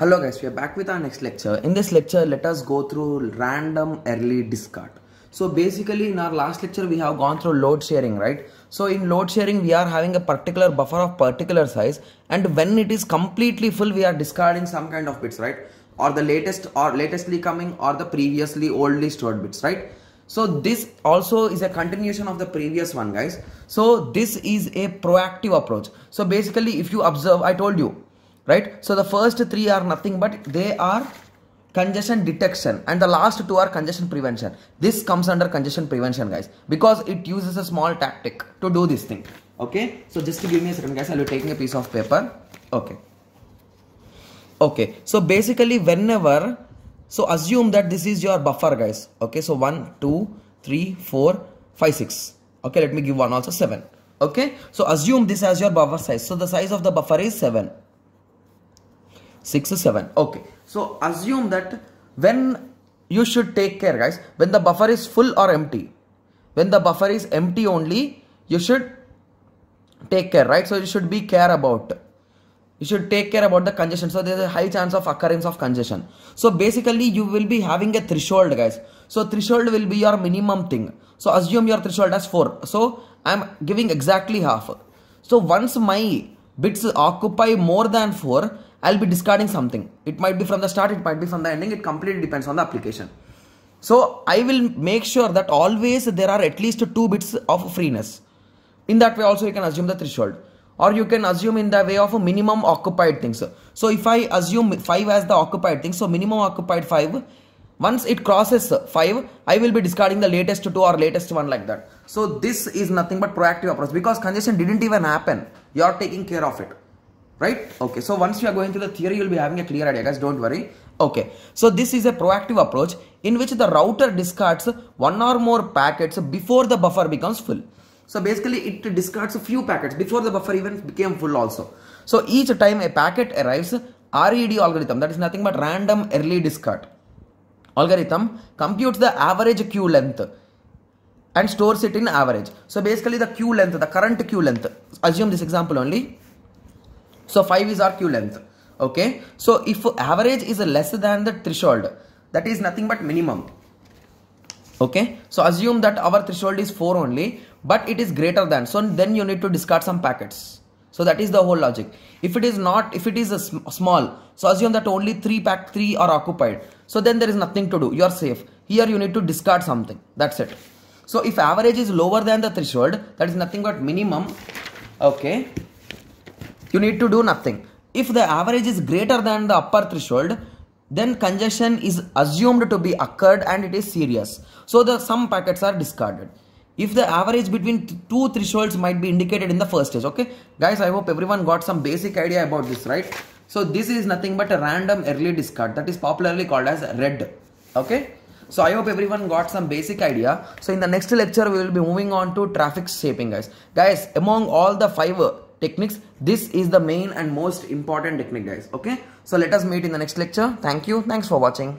Hello guys, we are back with our next lecture. In this lecture, let us go through random early discard. So basically in our last lecture, we have gone through load sharing, right? So in load sharing, we are having a particular buffer of particular size and when it is completely full, we are discarding some kind of bits, right? Or the latest or latestly coming or the previously oldly stored bits, right? So this also is a continuation of the previous one guys. So this is a proactive approach. So basically if you observe, I told you right? So the first three are nothing but they are congestion detection and the last two are congestion prevention. This comes under congestion prevention guys because it uses a small tactic to do this thing. Okay, so just to give me a second guys, I'll be taking a piece of paper. Okay. Okay, so basically whenever, so assume that this is your buffer guys. Okay, so one, two, three, four, five, six. Okay, let me give one also 7. Okay, so assume this as your buffer size. So the size of the buffer is 7. 6 7 okay so assume that when you should take care guys when the buffer is full or empty when the buffer is empty only you should take care right so you should be care about you should take care about the congestion so there's a high chance of occurrence of congestion so basically you will be having a threshold guys so threshold will be your minimum thing so assume your threshold as 4 so i'm giving exactly half so once my bits occupy more than 4 I'll be discarding something. It might be from the start, it might be from the ending, it completely depends on the application. So I will make sure that always there are at least two bits of freeness. In that way also you can assume the threshold or you can assume in the way of a minimum occupied things. So if I assume 5 as the occupied thing, so minimum occupied 5, once it crosses 5, I will be discarding the latest 2 or latest 1 like that. So this is nothing but proactive approach because congestion didn't even happen. You are taking care of it right okay so once you are going through the theory you'll be having a clear idea guys don't worry okay so this is a proactive approach in which the router discards one or more packets before the buffer becomes full so basically it discards a few packets before the buffer even became full also so each time a packet arrives red algorithm that is nothing but random early discard algorithm computes the average queue length and stores it in average so basically the queue length the current queue length assume this example only so 5 is our queue length. Okay. So if average is less than the threshold, that is nothing but minimum. Okay. So assume that our threshold is 4 only, but it is greater than. So then you need to discard some packets. So that is the whole logic. If it is not, if it is a sm small, so assume that only 3 pack 3 are occupied. So then there is nothing to do. You are safe. Here you need to discard something. That's it. So if average is lower than the threshold, that is nothing but minimum. Okay you need to do nothing. If the average is greater than the upper threshold, then congestion is assumed to be occurred and it is serious. So the some packets are discarded. If the average between two thresholds might be indicated in the first stage, okay? Guys, I hope everyone got some basic idea about this, right? So this is nothing but a random early discard that is popularly called as red, okay? So I hope everyone got some basic idea. So in the next lecture, we will be moving on to traffic shaping, guys. Guys, among all the five techniques this is the main and most important technique guys okay so let us meet in the next lecture thank you thanks for watching